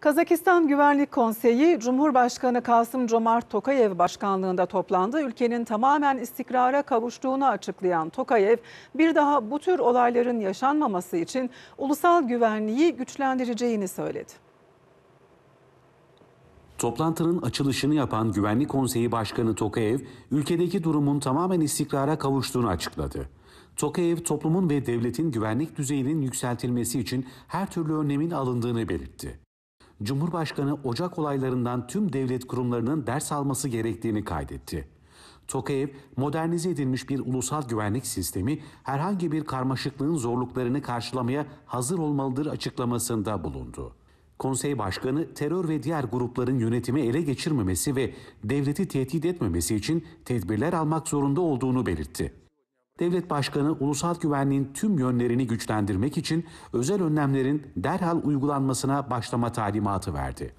Kazakistan Güvenlik Konseyi, Cumhurbaşkanı Kasım Comart Tokayev başkanlığında toplandı. Ülkenin tamamen istikrara kavuştuğunu açıklayan Tokayev, bir daha bu tür olayların yaşanmaması için ulusal güvenliği güçlendireceğini söyledi. Toplantının açılışını yapan Güvenlik Konseyi Başkanı Tokayev, ülkedeki durumun tamamen istikrara kavuştuğunu açıkladı. Tokayev, toplumun ve devletin güvenlik düzeyinin yükseltilmesi için her türlü önlemin alındığını belirtti. Cumhurbaşkanı Ocak olaylarından tüm devlet kurumlarının ders alması gerektiğini kaydetti. Tokayev, modernize edilmiş bir ulusal güvenlik sistemi herhangi bir karmaşıklığın zorluklarını karşılamaya hazır olmalıdır açıklamasında bulundu. Konsey Başkanı terör ve diğer grupların yönetimi ele geçirmemesi ve devleti tehdit etmemesi için tedbirler almak zorunda olduğunu belirtti. Devlet Başkanı ulusal güvenliğin tüm yönlerini güçlendirmek için özel önlemlerin derhal uygulanmasına başlama talimatı verdi.